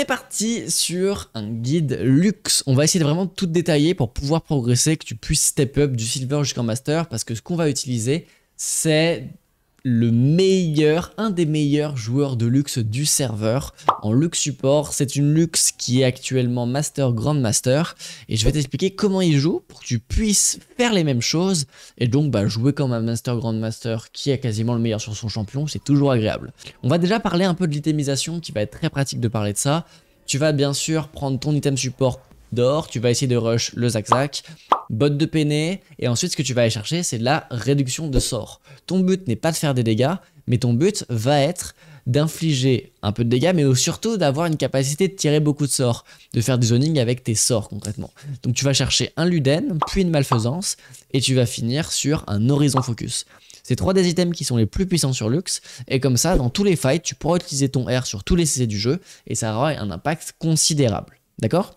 est parti sur un guide luxe. On va essayer de vraiment tout détailler pour pouvoir progresser, que tu puisses step up du silver jusqu'en master, parce que ce qu'on va utiliser, c'est le meilleur, un des meilleurs joueurs de luxe du serveur en luxe support. C'est une luxe qui est actuellement master, grandmaster. Et je vais t'expliquer comment il joue pour que tu puisses faire les mêmes choses. Et donc, bah, jouer comme un master, grandmaster qui est quasiment le meilleur sur son champion, c'est toujours agréable. On va déjà parler un peu de l'itemisation qui va être très pratique de parler de ça. Tu vas bien sûr prendre ton item support D'or, tu vas essayer de rush le zac-zac, botte de peiné, et ensuite ce que tu vas aller chercher, c'est de la réduction de sort. Ton but n'est pas de faire des dégâts, mais ton but va être d'infliger un peu de dégâts, mais surtout d'avoir une capacité de tirer beaucoup de sorts, de faire du zoning avec tes sorts concrètement. Donc tu vas chercher un Luden, puis une Malfaisance, et tu vas finir sur un Horizon Focus. C'est trois des items qui sont les plus puissants sur Lux, et comme ça, dans tous les fights, tu pourras utiliser ton R sur tous les CC du jeu, et ça aura un impact considérable. D'accord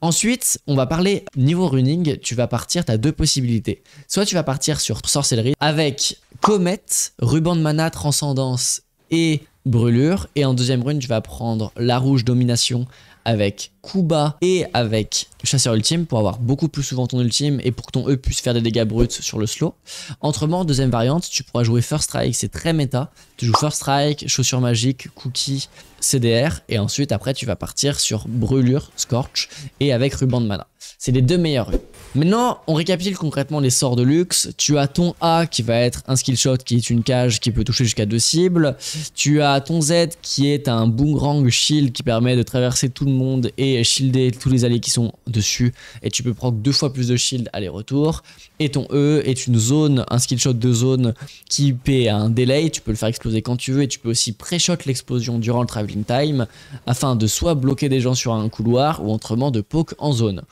Ensuite, on va parler niveau running, tu vas partir, tu as deux possibilités. Soit tu vas partir sur sorcellerie avec comète, ruban de mana, transcendance et brûlure. Et en deuxième rune, tu vas prendre la rouge domination avec Kuba et avec Chasseur Ultime pour avoir beaucoup plus souvent ton ultime et pour que ton E puisse faire des dégâts bruts sur le slow. Entrement, deuxième variante, tu pourras jouer First Strike, c'est très méta. Tu joues First Strike, Chaussure Magique, Cookie, CDR et ensuite après tu vas partir sur Brûlure, Scorch et avec Ruban de Mana. C'est les deux meilleurs rues. Maintenant, on récapitule concrètement les sorts de luxe. Tu as ton A qui va être un skill shot qui est une cage qui peut toucher jusqu'à deux cibles. Tu as ton Z qui est un boomerang shield qui permet de traverser tout le monde et shielder tous les alliés qui sont dessus. Et tu peux prendre deux fois plus de shield aller-retour. Et ton E est une zone, un skill shot de zone qui paie un délai. Tu peux le faire exploser quand tu veux et tu peux aussi pré-shot l'explosion durant le traveling time afin de soit bloquer des gens sur un couloir ou autrement de poke en zone.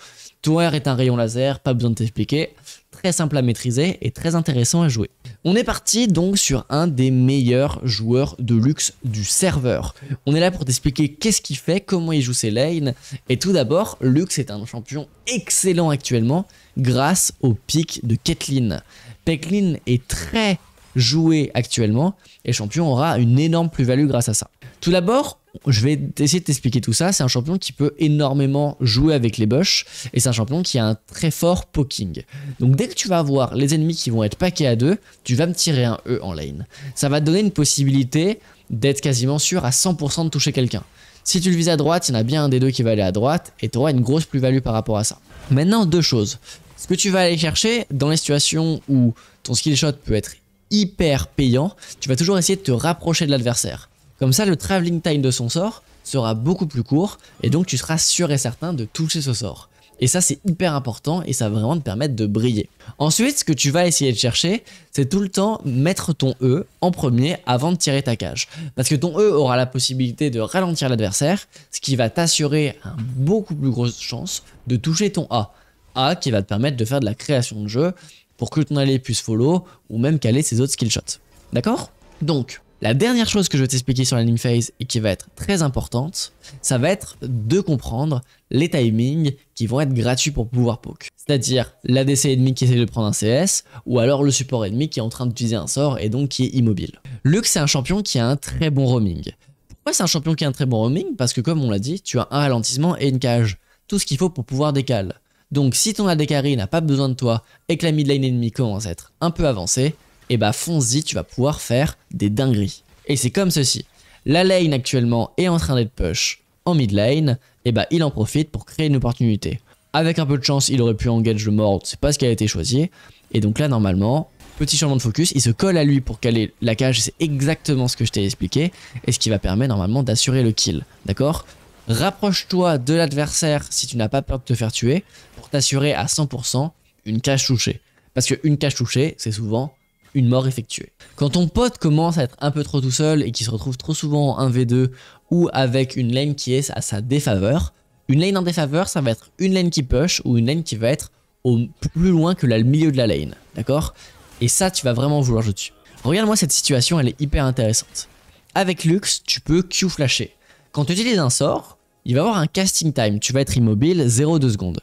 Tour est un rayon laser, pas besoin de t'expliquer, très simple à maîtriser et très intéressant à jouer. On est parti donc sur un des meilleurs joueurs de luxe du serveur. On est là pour t'expliquer qu'est-ce qu'il fait, comment il joue ses lanes, et tout d'abord, Lux est un champion excellent actuellement grâce au pic de Caitlyn. Caitlyn est très joué actuellement et champion aura une énorme plus-value grâce à ça. Tout d'abord, je vais essayer de t'expliquer tout ça. C'est un champion qui peut énormément jouer avec les bush et c'est un champion qui a un très fort poking. Donc dès que tu vas avoir les ennemis qui vont être paqués à deux, tu vas me tirer un E en lane. Ça va te donner une possibilité d'être quasiment sûr à 100% de toucher quelqu'un. Si tu le vises à droite, il y en a bien un des deux qui va aller à droite et tu auras une grosse plus-value par rapport à ça. Maintenant, deux choses. Ce que tu vas aller chercher dans les situations où ton skill shot peut être hyper payant, tu vas toujours essayer de te rapprocher de l'adversaire. Comme ça, le traveling time de son sort sera beaucoup plus court et donc tu seras sûr et certain de toucher ce sort. Et ça, c'est hyper important et ça va vraiment te permettre de briller. Ensuite, ce que tu vas essayer de chercher, c'est tout le temps mettre ton E en premier avant de tirer ta cage. Parce que ton E aura la possibilité de ralentir l'adversaire, ce qui va t'assurer une beaucoup plus grosse chance de toucher ton A. A qui va te permettre de faire de la création de jeu pour que ton allié puisse follow ou même caler ses autres skillshots. D'accord Donc, la dernière chose que je vais t'expliquer sur la lane phase et qui va être très importante, ça va être de comprendre les timings qui vont être gratuits pour pouvoir poke. C'est-à-dire l'ADC ennemi qui essaie de prendre un CS, ou alors le support ennemi qui est en train d'utiliser un sort et donc qui est immobile. Luke, c'est un champion qui a un très bon roaming. Pourquoi c'est un champion qui a un très bon roaming Parce que comme on l'a dit, tu as un ralentissement et une cage. Tout ce qu'il faut pour pouvoir décaler. Donc si ton ADC n'a pas besoin de toi et que la mid ennemie commence à être un peu avancée, et eh bah fonce-y, tu vas pouvoir faire des dingueries. Et c'est comme ceci. La lane actuellement est en train d'être push en mid lane, et eh bah il en profite pour créer une opportunité. Avec un peu de chance, il aurait pu engage le mort, c'est pas ce qui a été choisi. Et donc là, normalement, petit changement de focus, il se colle à lui pour caler la cage, c'est exactement ce que je t'ai expliqué, et ce qui va permettre normalement d'assurer le kill, d'accord Rapproche-toi de l'adversaire si tu n'as pas peur de te faire tuer, pour t'assurer à 100% une cage touchée. Parce qu'une cage touchée, c'est souvent une mort effectuée. Quand ton pote commence à être un peu trop tout seul et qu'il se retrouve trop souvent en 1v2 ou avec une lane qui est à sa défaveur, une lane en défaveur, ça va être une lane qui push ou une lane qui va être au plus loin que le milieu de la lane, d'accord Et ça, tu vas vraiment vouloir jouer dessus. Regarde-moi cette situation, elle est hyper intéressante. Avec Lux, tu peux Q-flasher. Quand tu utilises un sort, il va avoir un casting time, tu vas être immobile 0,2 secondes.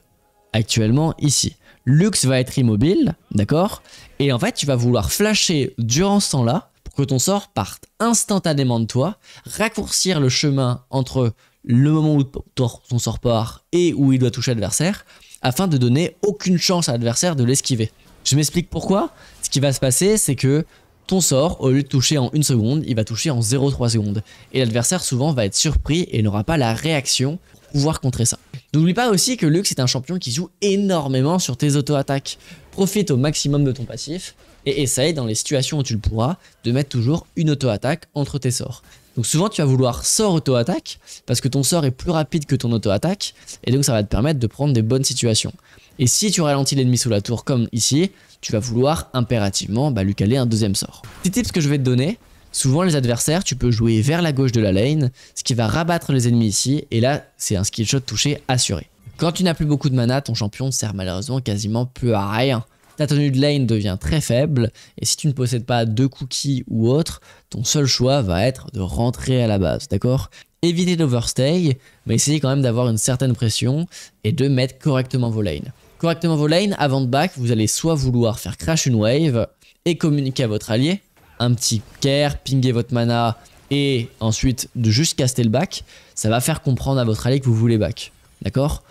Actuellement, ici. Lux va être immobile, d'accord Et en fait, tu vas vouloir flasher durant ce temps-là pour que ton sort parte instantanément de toi, raccourcir le chemin entre le moment où ton sort part et où il doit toucher l'adversaire, afin de donner aucune chance à l'adversaire de l'esquiver. Je m'explique pourquoi. Ce qui va se passer, c'est que ton sort, au lieu de toucher en une seconde, il va toucher en 0,3 secondes. Et l'adversaire souvent va être surpris et n'aura pas la réaction pouvoir contrer ça. N'oublie pas aussi que Lux est un champion qui joue énormément sur tes auto-attaques. Profite au maximum de ton passif et essaye dans les situations où tu le pourras de mettre toujours une auto-attaque entre tes sorts. Donc souvent tu vas vouloir sort auto-attaque parce que ton sort est plus rapide que ton auto-attaque et donc ça va te permettre de prendre des bonnes situations. Et si tu ralentis l'ennemi sous la tour comme ici, tu vas vouloir impérativement bah, lui caler un deuxième sort. Petit tips que je vais te donner, Souvent, les adversaires, tu peux jouer vers la gauche de la lane, ce qui va rabattre les ennemis ici, et là, c'est un skill shot touché assuré. Quand tu n'as plus beaucoup de mana, ton champion sert malheureusement quasiment plus à rien. Ta tenue de lane devient très faible, et si tu ne possèdes pas deux cookies ou autre, ton seul choix va être de rentrer à la base, d'accord Évitez l'overstay, mais essayez quand même d'avoir une certaine pression et de mettre correctement vos lanes. Correctement vos lanes, avant de back, vous allez soit vouloir faire crash une wave et communiquer à votre allié, un petit care, pinguer votre mana et ensuite de juste caster le back, ça va faire comprendre à votre allié que vous voulez back. D'accord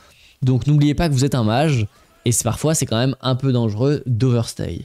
Donc n'oubliez pas que vous êtes un mage et parfois c'est quand même un peu dangereux d'overstay.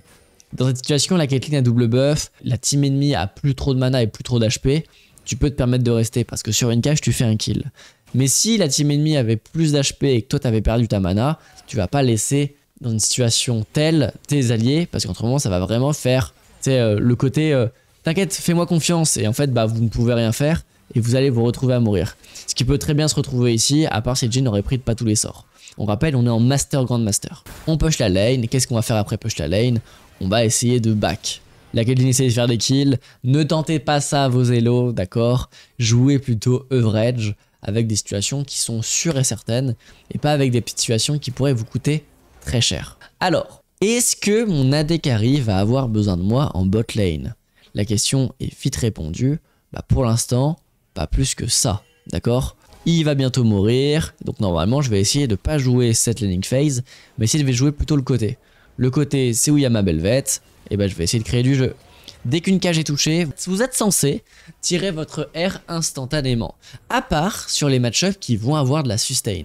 Dans cette situation, la Caitlyn a double buff, la team ennemie a plus trop de mana et plus trop d'HP, tu peux te permettre de rester parce que sur une cage tu fais un kill. Mais si la team ennemie avait plus d'HP et que toi t'avais perdu ta mana, tu vas pas laisser dans une situation telle tes alliés parce qu'autrement ça va vraiment faire c'est euh, le côté euh, t'inquiète, fais-moi confiance et en fait bah vous ne pouvez rien faire et vous allez vous retrouver à mourir. Ce qui peut très bien se retrouver ici, à part si Jin aurait pris de pas tous les sorts. On rappelle, on est en Master Grand Master. On push la lane, qu'est-ce qu'on va faire après push la lane On va essayer de back. La Caitlyn essaye de faire des kills, ne tentez pas ça à vos élos, d'accord Jouez plutôt average avec des situations qui sont sûres et certaines et pas avec des situations qui pourraient vous coûter très cher. Alors, est-ce que mon AD va avoir besoin de moi en bot lane La question est vite répondue. Bah, pour l'instant, pas plus que ça, d'accord Il va bientôt mourir, donc normalement je vais essayer de ne pas jouer cette laning phase, mais essayer de jouer plutôt le côté. Le côté, c'est où il y a ma belvette, et bah je vais essayer de créer du jeu. Dès qu'une cage est touchée, vous êtes censé tirer votre R instantanément, à part sur les match-ups qui vont avoir de la sustain.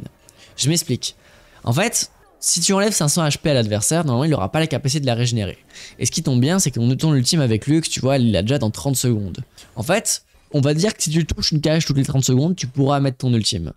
Je m'explique. En fait, si tu enlèves 500 HP à l'adversaire, normalement il n'aura pas la capacité de la régénérer. Et ce qui tombe bien, c'est que mon l'ultime ultime avec Lux, tu vois, il l'a déjà dans 30 secondes. En fait, on va dire que si tu touches une cage toutes les 30 secondes, tu pourras mettre ton ultime.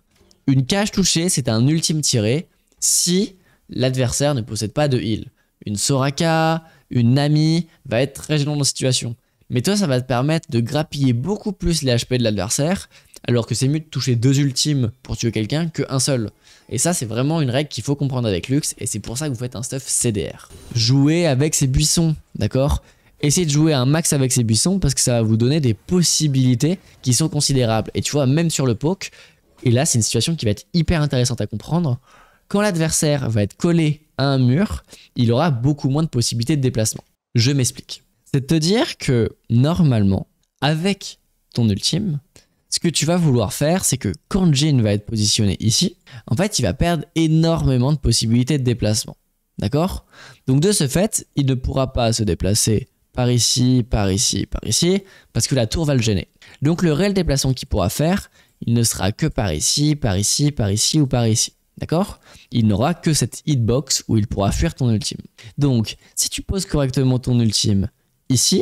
Une cage touchée, c'est un ultime tiré si l'adversaire ne possède pas de heal. Une Soraka, une Nami va être très gênant dans la situation. Mais toi, ça va te permettre de grappiller beaucoup plus les HP de l'adversaire, alors que c'est mieux de toucher deux ultimes pour tuer quelqu'un que seul. Et ça, c'est vraiment une règle qu'il faut comprendre avec Lux, et c'est pour ça que vous faites un stuff CDR. Jouez avec ses buissons, d'accord Essayez de jouer un max avec ses buissons parce que ça va vous donner des possibilités qui sont considérables. Et tu vois, même sur le poke, et là, c'est une situation qui va être hyper intéressante à comprendre. Quand l'adversaire va être collé à un mur, il aura beaucoup moins de possibilités de déplacement. Je m'explique. C'est de te dire que normalement, avec ton ultime, ce que tu vas vouloir faire, c'est que quand Jin va être positionné ici, en fait, il va perdre énormément de possibilités de déplacement. D'accord Donc de ce fait, il ne pourra pas se déplacer par ici, par ici, par ici, parce que la tour va le gêner. Donc le réel déplacement qu'il pourra faire, il ne sera que par ici, par ici, par ici ou par ici. D'accord Il n'aura que cette hitbox où il pourra fuir ton ultime. Donc, si tu poses correctement ton ultime ici,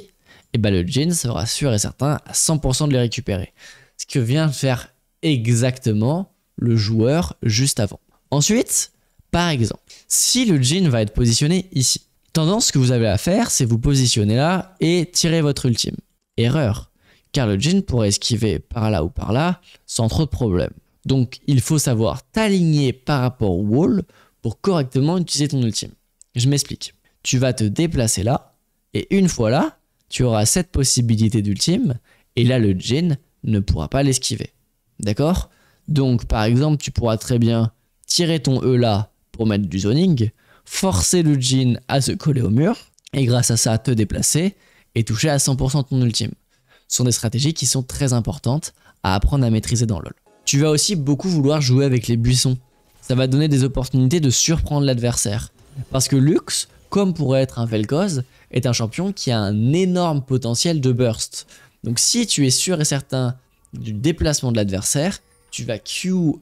et eh ben le Jin sera sûr et certain à 100% de les récupérer ce que vient de faire exactement le joueur juste avant. Ensuite, par exemple, si le jean va être positionné ici, tendance que vous avez à faire, c'est vous positionner là et tirer votre ultime. Erreur, car le jean pourrait esquiver par là ou par là sans trop de problème. Donc il faut savoir t'aligner par rapport au wall pour correctement utiliser ton ultime. Je m'explique. Tu vas te déplacer là, et une fois là, tu auras cette possibilité d'ultime, et là le jean ne pourra pas l'esquiver. D'accord Donc, par exemple, tu pourras très bien tirer ton E là pour mettre du zoning, forcer le jean à se coller au mur, et grâce à ça, te déplacer et toucher à 100% ton ultime. Ce sont des stratégies qui sont très importantes à apprendre à maîtriser dans LoL. Tu vas aussi beaucoup vouloir jouer avec les buissons. Ça va donner des opportunités de surprendre l'adversaire. Parce que Lux, comme pourrait être un Vel'Koz, est un champion qui a un énorme potentiel de burst. Donc si tu es sûr et certain du déplacement de l'adversaire, tu vas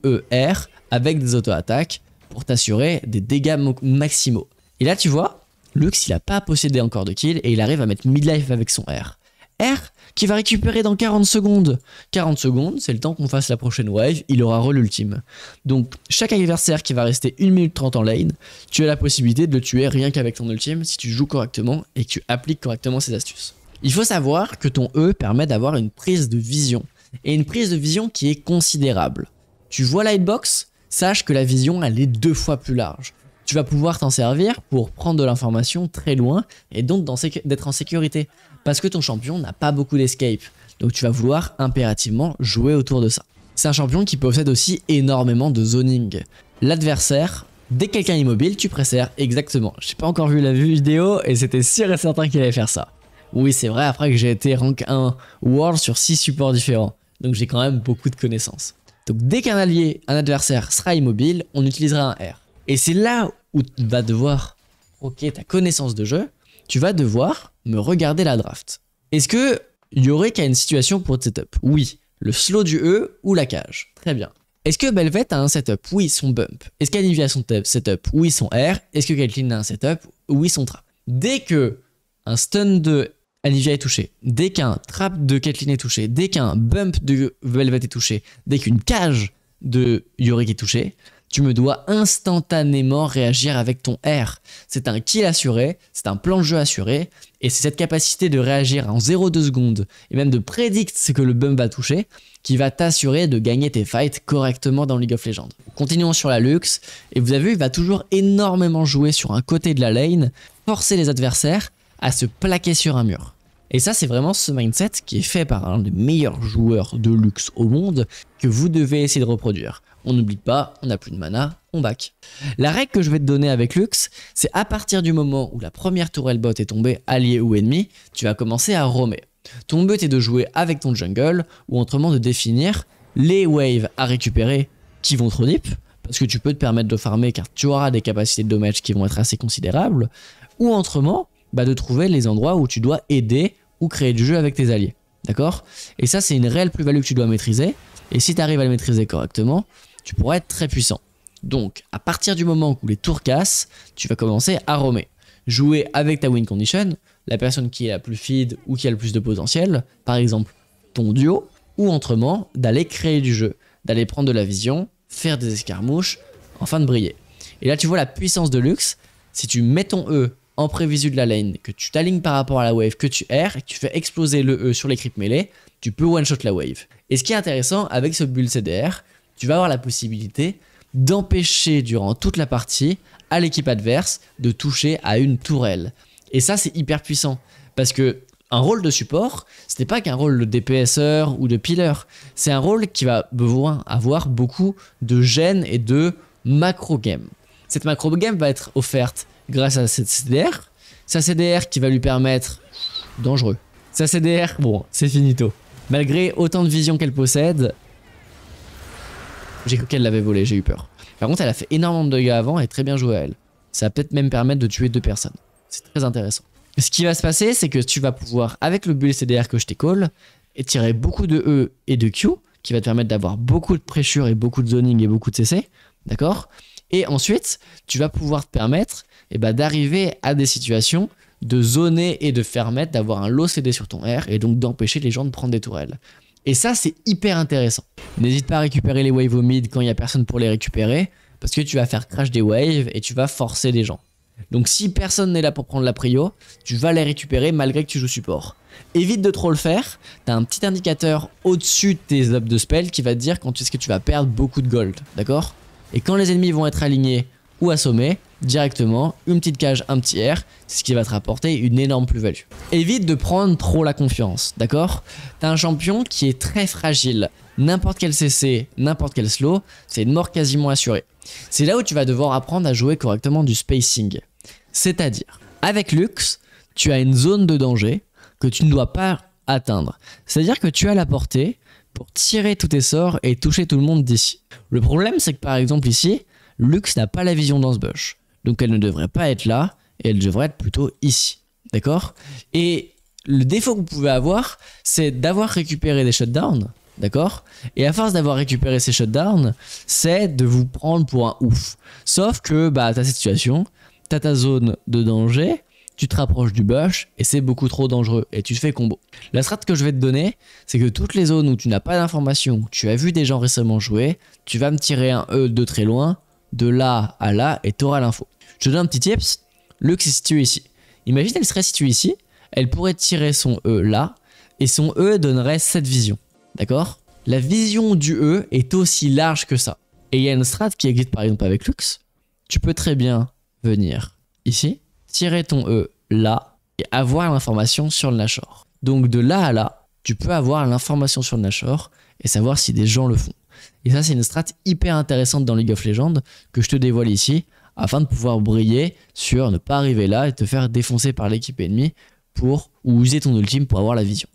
e R avec des auto-attaques pour t'assurer des dégâts maximaux. Et là, tu vois, Lux, il n'a pas possédé encore de kill et il arrive à mettre mid-life avec son R. R qui va récupérer dans 40 secondes. 40 secondes, c'est le temps qu'on fasse la prochaine wave, il aura rôle ultime. Donc, chaque adversaire qui va rester 1 minute 30 en lane, tu as la possibilité de le tuer rien qu'avec ton ultime si tu joues correctement et que tu appliques correctement ses astuces. Il faut savoir que ton E permet d'avoir une prise de vision, et une prise de vision qui est considérable. Tu vois Lightbox Sache que la vision, elle est deux fois plus large. Tu vas pouvoir t'en servir pour prendre de l'information très loin et donc d'être en sécurité. Parce que ton champion n'a pas beaucoup d'escape. Donc tu vas vouloir impérativement jouer autour de ça. C'est un champion qui possède aussi énormément de zoning. L'adversaire, dès quelqu'un est immobile, tu presses exactement. J'ai pas encore vu la vidéo et c'était sûr et certain qu'il allait faire ça. Oui, c'est vrai, après que j'ai été rank 1 World sur 6 supports différents. Donc j'ai quand même beaucoup de connaissances. Donc dès qu'un allié, un adversaire sera immobile, on utilisera un R. Et c'est là où tu vas devoir ok ta connaissance de jeu, tu vas devoir me regarder la draft. Est-ce que aurait qu'à une situation pour setup Oui. Le slow du E ou la cage Très bien. Est-ce que Belvette a un setup Oui, son bump. Est-ce qu'Anivia a son setup Oui, son R. Est-ce que Caitlyn a un setup Oui, son trap. Dès que un stun de Anivia est touchée, dès qu'un trap de Caitlyn est touché, dès qu'un bump de Velvet est touché, dès qu'une cage de Yorick est touchée, tu me dois instantanément réagir avec ton R. C'est un kill assuré, c'est un plan de jeu assuré, et c'est cette capacité de réagir en 0,2 secondes, et même de prédire ce que le bump va toucher, qui va t'assurer de gagner tes fights correctement dans League of Legends. Continuons sur la luxe et vous avez vu, il va toujours énormément jouer sur un côté de la lane, forcer les adversaires à se plaquer sur un mur. Et ça, c'est vraiment ce mindset qui est fait par un des meilleurs joueurs de luxe au monde que vous devez essayer de reproduire. On n'oublie pas, on n'a plus de mana, on back. La règle que je vais te donner avec Lux, c'est à partir du moment où la première tourelle bot est tombée, alliée ou ennemi, tu vas commencer à roamer. Ton but est de jouer avec ton jungle, ou autrement de définir les waves à récupérer qui vont trop deep, parce que tu peux te permettre de farmer car tu auras des capacités de dommage qui vont être assez considérables, ou autrement, bah, de trouver les endroits où tu dois aider ou créer du jeu avec tes alliés. D'accord Et ça, c'est une réelle plus-value que tu dois maîtriser. Et si tu arrives à le maîtriser correctement, tu pourras être très puissant. Donc, à partir du moment où les tours cassent, tu vas commencer à romer. Jouer avec ta win condition, la personne qui est la plus feed ou qui a le plus de potentiel, par exemple ton duo, ou autrement, d'aller créer du jeu, d'aller prendre de la vision, faire des escarmouches, enfin de briller. Et là, tu vois la puissance de luxe. Si tu mets ton E en prévisu de la lane, que tu t'alignes par rapport à la wave, que tu R et que tu fais exploser le E sur les creeps mêlés, tu peux one-shot la wave. Et ce qui est intéressant avec ce build CDR, tu vas avoir la possibilité d'empêcher durant toute la partie à l'équipe adverse de toucher à une tourelle. Et ça, c'est hyper puissant. Parce que un rôle de support, ce n'est pas qu'un rôle de DPSer ou de pileur. C'est un rôle qui va besoin avoir beaucoup de gêne et de macro game. Cette macro game va être offerte grâce à cette CDR. Sa CDR qui va lui permettre... Dangereux. Sa CDR, bon, c'est finito. Malgré autant de vision qu'elle possède, j'ai cru qu'elle l'avait volé, j'ai eu peur. Par contre, elle a fait énormément de dégâts avant et très bien joué à elle. Ça va peut-être même permettre de tuer deux personnes. C'est très intéressant. Ce qui va se passer, c'est que tu vas pouvoir, avec le bullet CDR que je t'école, tirer beaucoup de E et de Q, qui va te permettre d'avoir beaucoup de pressure et beaucoup de zoning et beaucoup de CC. D'accord Et ensuite, tu vas pouvoir te permettre et bah, d'arriver à des situations de zoner et de permettre d'avoir un lot CD sur ton air et donc d'empêcher les gens de prendre des tourelles. Et ça, c'est hyper intéressant. N'hésite pas à récupérer les waves au mid quand il n'y a personne pour les récupérer, parce que tu vas faire crash des waves et tu vas forcer les gens. Donc si personne n'est là pour prendre la prio, tu vas les récupérer malgré que tu joues support. Évite de trop le faire, t'as un petit indicateur au-dessus de tes up de spell qui va te dire quand est-ce que tu vas perdre beaucoup de gold, d'accord Et quand les ennemis vont être alignés ou assommés, directement une petite cage, un petit c'est ce qui va te rapporter une énorme plus-value. Évite de prendre trop la confiance, d'accord T'as un champion qui est très fragile. N'importe quel CC, n'importe quel slow, c'est une mort quasiment assurée. C'est là où tu vas devoir apprendre à jouer correctement du spacing. C'est-à-dire, avec Lux, tu as une zone de danger que tu ne dois pas atteindre. C'est-à-dire que tu as la portée pour tirer tous tes sorts et toucher tout le monde d'ici. Le problème, c'est que par exemple ici, Lux n'a pas la vision dans ce bush. Donc elle ne devrait pas être là et elle devrait être plutôt ici. D'accord Et le défaut que vous pouvez avoir, c'est d'avoir récupéré des shutdowns. D'accord Et à force d'avoir récupéré ces shutdowns, c'est de vous prendre pour un ouf. Sauf que, bah, ta situation, t'as ta zone de danger, tu te rapproches du bush et c'est beaucoup trop dangereux et tu te fais combo. La strat que je vais te donner, c'est que toutes les zones où tu n'as pas d'informations, tu as vu des gens récemment jouer, tu vas me tirer un E de très loin, de là à là et tu auras l'info. Je te donne un petit tips. Lux est situé ici. Imagine, elle serait située ici. Elle pourrait tirer son E là. Et son E donnerait cette vision. D'accord La vision du E est aussi large que ça. Et il y a une strat qui existe par exemple avec Lux. Tu peux très bien venir ici, tirer ton E là et avoir l'information sur le Nashor. Donc de là à là, tu peux avoir l'information sur le Nashor et savoir si des gens le font. Et ça, c'est une strat hyper intéressante dans League of Legends que je te dévoile ici afin de pouvoir briller sur ne pas arriver là et te faire défoncer par l'équipe ennemie pour ou user ton ultime pour avoir la vision.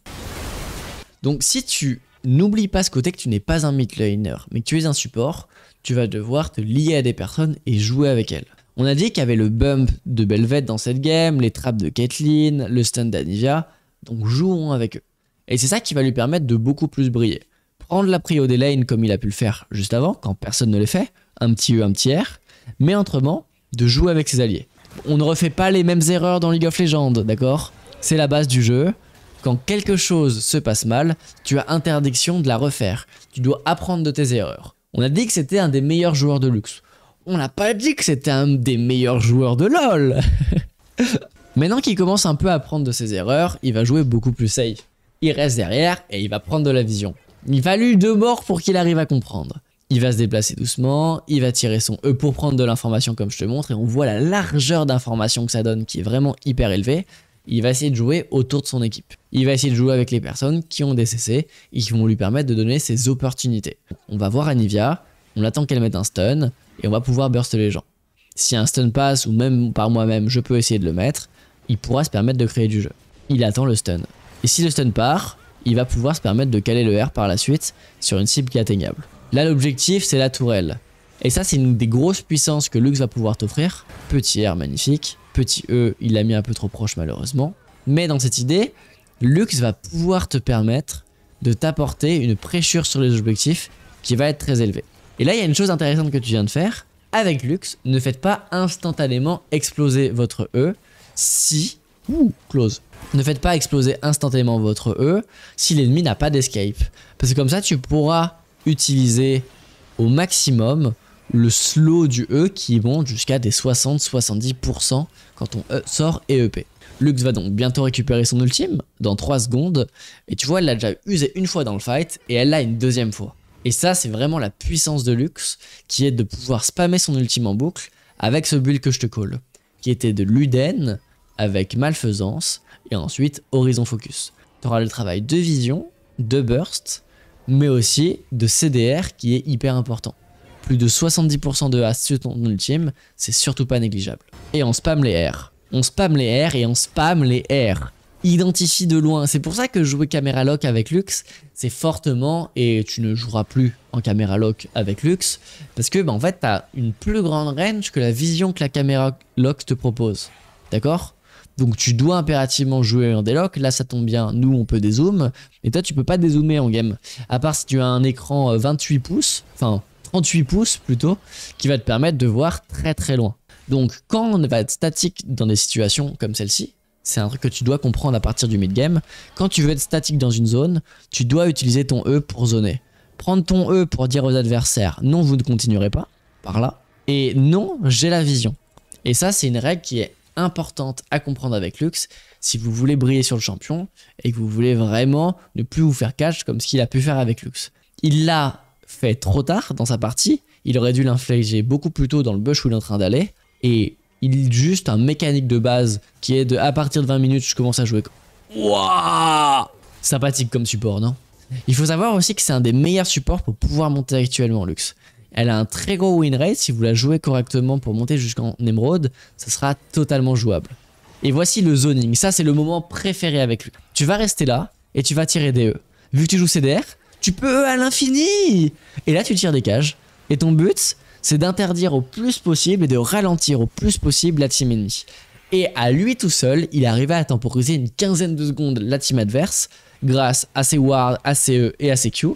Donc si tu n'oublies pas ce côté que tu n'es pas un mid laner, mais que tu es un support, tu vas devoir te lier à des personnes et jouer avec elles. On a dit qu'il y avait le bump de Belvette dans cette game, les traps de Caitlyn, le stun d'Anivia, donc jouons avec eux. Et c'est ça qui va lui permettre de beaucoup plus briller. Prendre la prio des lanes comme il a pu le faire juste avant, quand personne ne les fait, un petit E, un petit R, mais autrement, de jouer avec ses alliés. On ne refait pas les mêmes erreurs dans League of Legends, d'accord C'est la base du jeu. Quand quelque chose se passe mal, tu as interdiction de la refaire. Tu dois apprendre de tes erreurs. On a dit que c'était un des meilleurs joueurs de luxe. On n'a pas dit que c'était un des meilleurs joueurs de LoL Maintenant qu'il commence un peu à apprendre de ses erreurs, il va jouer beaucoup plus safe. Il reste derrière et il va prendre de la vision. Il va lui deux morts pour qu'il arrive à comprendre il va se déplacer doucement, il va tirer son E pour prendre de l'information comme je te montre, et on voit la largeur d'information que ça donne qui est vraiment hyper élevée. Il va essayer de jouer autour de son équipe. Il va essayer de jouer avec les personnes qui ont des CC et qui vont lui permettre de donner ses opportunités. On va voir Anivia, on attend qu'elle mette un stun, et on va pouvoir burst les gens. Si un stun passe, ou même par moi-même, je peux essayer de le mettre, il pourra se permettre de créer du jeu. Il attend le stun. Et si le stun part, il va pouvoir se permettre de caler le R par la suite sur une cible qui est atteignable. Là, l'objectif, c'est la tourelle. Et ça, c'est une des grosses puissances que Lux va pouvoir t'offrir. Petit R, magnifique. Petit E, il l'a mis un peu trop proche, malheureusement. Mais dans cette idée, Lux va pouvoir te permettre de t'apporter une pressure sur les objectifs qui va être très élevée. Et là, il y a une chose intéressante que tu viens de faire. Avec Lux, ne faites pas instantanément exploser votre E si... Ouh, close. Ne faites pas exploser instantanément votre E si l'ennemi n'a pas d'escape. Parce que comme ça, tu pourras utiliser au maximum le slow du E qui monte jusqu'à des 60-70% quand on e sort EEP. Lux va donc bientôt récupérer son ultime dans 3 secondes et tu vois elle l'a déjà usé une fois dans le fight et elle l'a une deuxième fois. Et ça c'est vraiment la puissance de Lux qui est de pouvoir spammer son ultime en boucle avec ce build que je te colle qui était de Luden avec Malfaisance et ensuite Horizon Focus. Tu auras le travail de vision, de burst mais aussi de CDR qui est hyper important. Plus de 70% de haste sur ton ultime, c'est surtout pas négligeable. Et on spam les R. On spam les R et on spam les R. Identifie de loin. C'est pour ça que jouer caméra lock avec Lux, c'est fortement, et tu ne joueras plus en caméra lock avec Lux, parce que bah, en fait, t'as une plus grande range que la vision que la caméra lock te propose. D'accord donc tu dois impérativement jouer en déloc. Là, ça tombe bien. Nous, on peut dézoomer. Et toi, tu peux pas dézoomer en game. À part si tu as un écran 28 euh, pouces, enfin 38 pouces plutôt, qui va te permettre de voir très très loin. Donc quand on va être statique dans des situations comme celle-ci, c'est un truc que tu dois comprendre à partir du mid-game. Quand tu veux être statique dans une zone, tu dois utiliser ton E pour zoner. Prendre ton E pour dire aux adversaires non, vous ne continuerez pas par là. Et non, j'ai la vision. Et ça, c'est une règle qui est importante à comprendre avec Lux si vous voulez briller sur le champion et que vous voulez vraiment ne plus vous faire catch comme ce qu'il a pu faire avec Lux. Il l'a fait trop tard dans sa partie, il aurait dû l'infliger beaucoup plus tôt dans le bush où il est en train d'aller et il juste un mécanique de base qui est de à partir de 20 minutes je commence à jouer. Wouah Sympathique comme support, non Il faut savoir aussi que c'est un des meilleurs supports pour pouvoir monter actuellement Lux. Elle a un très gros win rate. Si vous la jouez correctement pour monter jusqu'en émeraude, ça sera totalement jouable. Et voici le zoning. Ça, c'est le moment préféré avec lui. Tu vas rester là et tu vas tirer des E. Vu que tu joues CDR, tu peux à l'infini Et là, tu tires des cages. Et ton but, c'est d'interdire au plus possible et de ralentir au plus possible la team ennemie. Et à lui tout seul, il arrivait à temporiser une quinzaine de secondes la team adverse grâce à ses wards, à ses E et à ses Q.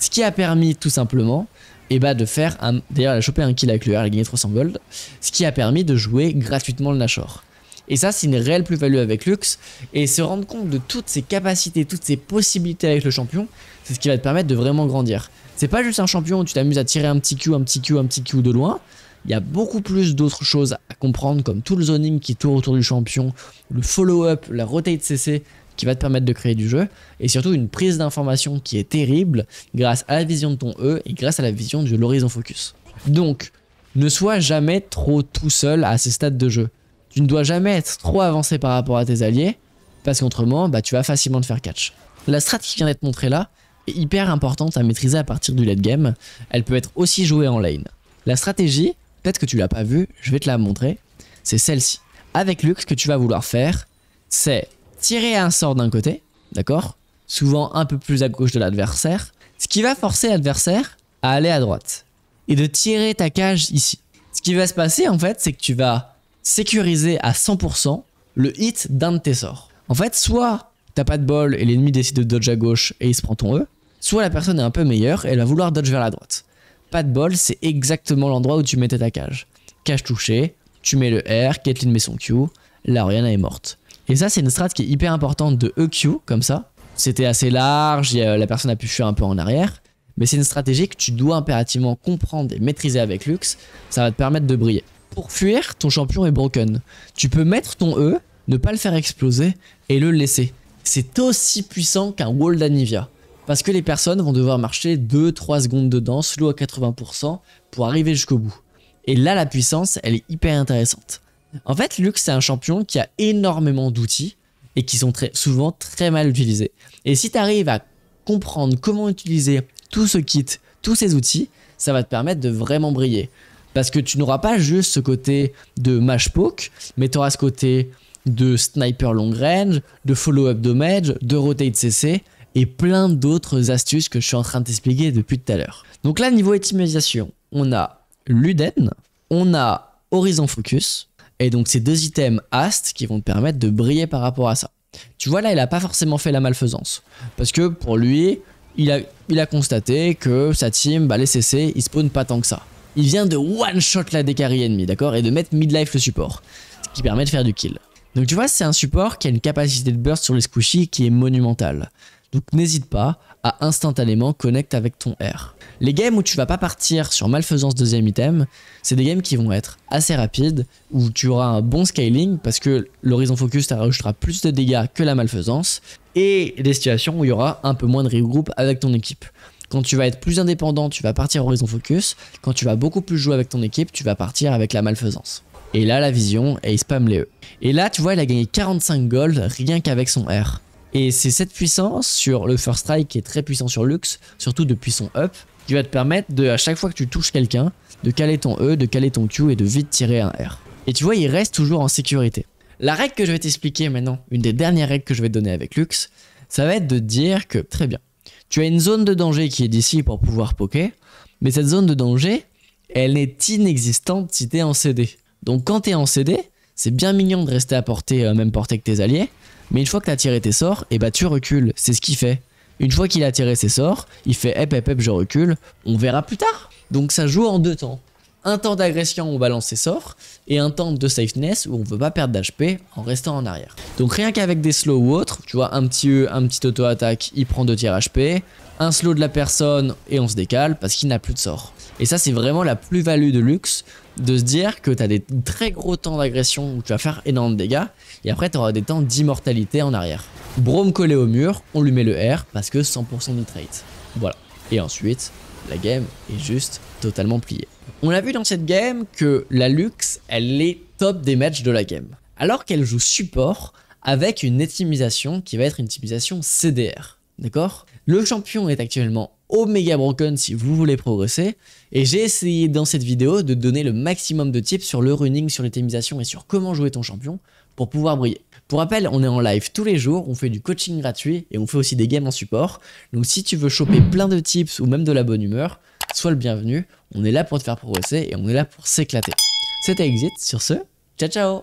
Ce qui a permis tout simplement et bah de faire un. D'ailleurs, elle a chopé un kill avec R, elle a gagné 300 gold, ce qui a permis de jouer gratuitement le Nashor. Et ça, c'est une réelle plus-value avec Lux. Et se rendre compte de toutes ses capacités, toutes ses possibilités avec le champion, c'est ce qui va te permettre de vraiment grandir. C'est pas juste un champion où tu t'amuses à tirer un petit Q, un petit Q, un petit Q de loin. Il y a beaucoup plus d'autres choses à comprendre, comme tout le zoning qui tourne autour du champion, le follow-up, la rotate CC, qui va te permettre de créer du jeu et surtout une prise d'information qui est terrible grâce à la vision de ton E et grâce à la vision de l'horizon focus. Donc, ne sois jamais trop tout seul à ces stades de jeu. Tu ne dois jamais être trop avancé par rapport à tes alliés parce qu'autrement, bah, tu vas facilement te faire catch. La stratégie qui vient d'être montrée là est hyper importante à maîtriser à partir du late game. Elle peut être aussi jouée en lane. La stratégie, peut-être que tu l'as pas vue, je vais te la montrer, c'est celle-ci. Avec Lux, ce que tu vas vouloir faire, c'est tirer un sort d'un côté, d'accord Souvent un peu plus à gauche de l'adversaire, ce qui va forcer l'adversaire à aller à droite et de tirer ta cage ici. Ce qui va se passer en fait, c'est que tu vas sécuriser à 100% le hit d'un de tes sorts. En fait, soit t'as pas de bol et l'ennemi décide de dodge à gauche et il se prend ton E, soit la personne est un peu meilleure et elle va vouloir dodge vers la droite. Pas de bol, c'est exactement l'endroit où tu mettais ta cage. Cage touchée, tu mets le R, Caitlyn met son Q, la Oriana est morte. Et ça, c'est une strat qui est hyper importante de EQ, comme ça. C'était assez large, la personne a pu fuir un peu en arrière. Mais c'est une stratégie que tu dois impérativement comprendre et maîtriser avec Lux. Ça va te permettre de briller. Pour fuir, ton champion est broken. Tu peux mettre ton E, ne pas le faire exploser et le laisser. C'est aussi puissant qu'un wall d'Anivia. Parce que les personnes vont devoir marcher 2-3 secondes dedans, slow à 80% pour arriver jusqu'au bout. Et là, la puissance, elle est hyper intéressante. En fait, Luke, c'est un champion qui a énormément d'outils et qui sont très, souvent très mal utilisés. Et si tu arrives à comprendre comment utiliser tout ce kit, tous ces outils, ça va te permettre de vraiment briller. Parce que tu n'auras pas juste ce côté de mash poke, mais tu auras ce côté de sniper long range, de follow-up damage, de rotate CC et plein d'autres astuces que je suis en train de t'expliquer depuis tout à l'heure. Donc là, niveau optimisation, on a Luden, on a Horizon Focus, et donc ces deux items Ast qui vont te permettre de briller par rapport à ça. Tu vois là, il n'a pas forcément fait la malfaisance. Parce que pour lui, il a, il a constaté que sa team, bah, les CC, ils spawnent pas tant que ça. Il vient de one-shot la décarie ennemie, d'accord Et de mettre midlife le support, ce qui permet de faire du kill. Donc tu vois, c'est un support qui a une capacité de burst sur les squishy qui est monumentale. Donc n'hésite pas à instantanément connecter avec ton R. Les games où tu vas pas partir sur malfaisance deuxième item, c'est des games qui vont être assez rapides, où tu auras un bon scaling parce que l'horizon focus t'ajoutera plus de dégâts que la malfaisance, et des situations où il y aura un peu moins de regroupes avec ton équipe. Quand tu vas être plus indépendant, tu vas partir horizon focus. Quand tu vas beaucoup plus jouer avec ton équipe, tu vas partir avec la malfaisance. Et là, la vision, et il spam les E. Et là, tu vois, il a gagné 45 gold rien qu'avec son R. Et c'est cette puissance sur le First Strike qui est très puissant sur Lux, surtout depuis son up, qui va te permettre de, à chaque fois que tu touches quelqu'un, de caler ton E, de caler ton Q et de vite tirer un R. Et tu vois, il reste toujours en sécurité. La règle que je vais t'expliquer maintenant, une des dernières règles que je vais donner avec Lux, ça va être de dire que, très bien, tu as une zone de danger qui est d'ici pour pouvoir poker, mais cette zone de danger, elle est inexistante si tu es en CD. Donc quand tu es en CD, c'est bien mignon de rester à portée, euh, même portée que tes alliés, mais une fois que t'as tiré tes sorts, et eh bah ben, tu recules, c'est ce qu'il fait. Une fois qu'il a tiré ses sorts, il fait hep hep hep je recule, on verra plus tard. Donc ça joue en deux temps. Un temps d'agression où on balance ses sorts, et un temps de safeness où on veut pas perdre d'HP en restant en arrière. Donc rien qu'avec des slows ou autres, tu vois, un petit E, un petit auto-attaque, il prend deux tiers HP, un slow de la personne et on se décale parce qu'il n'a plus de sort. Et ça c'est vraiment la plus-value de luxe de se dire que tu as des très gros temps d'agression où tu vas faire énormément de dégâts et après tu auras des temps d'immortalité en arrière. Brome collé au mur, on lui met le R parce que 100% trait. Voilà. Et ensuite, la game est juste totalement pliée. On a vu dans cette game que la Lux, elle est top des matchs de la game. Alors qu'elle joue support avec une optimisation qui va être une optimisation CDR. D'accord Le champion est actuellement Omega Broken si vous voulez progresser. Et j'ai essayé dans cette vidéo de donner le maximum de tips sur le running, sur l'itemisation et sur comment jouer ton champion pour pouvoir briller. Pour rappel, on est en live tous les jours, on fait du coaching gratuit et on fait aussi des games en support. Donc si tu veux choper plein de tips ou même de la bonne humeur, sois le bienvenu. On est là pour te faire progresser et on est là pour s'éclater. C'était Exit, sur ce, ciao ciao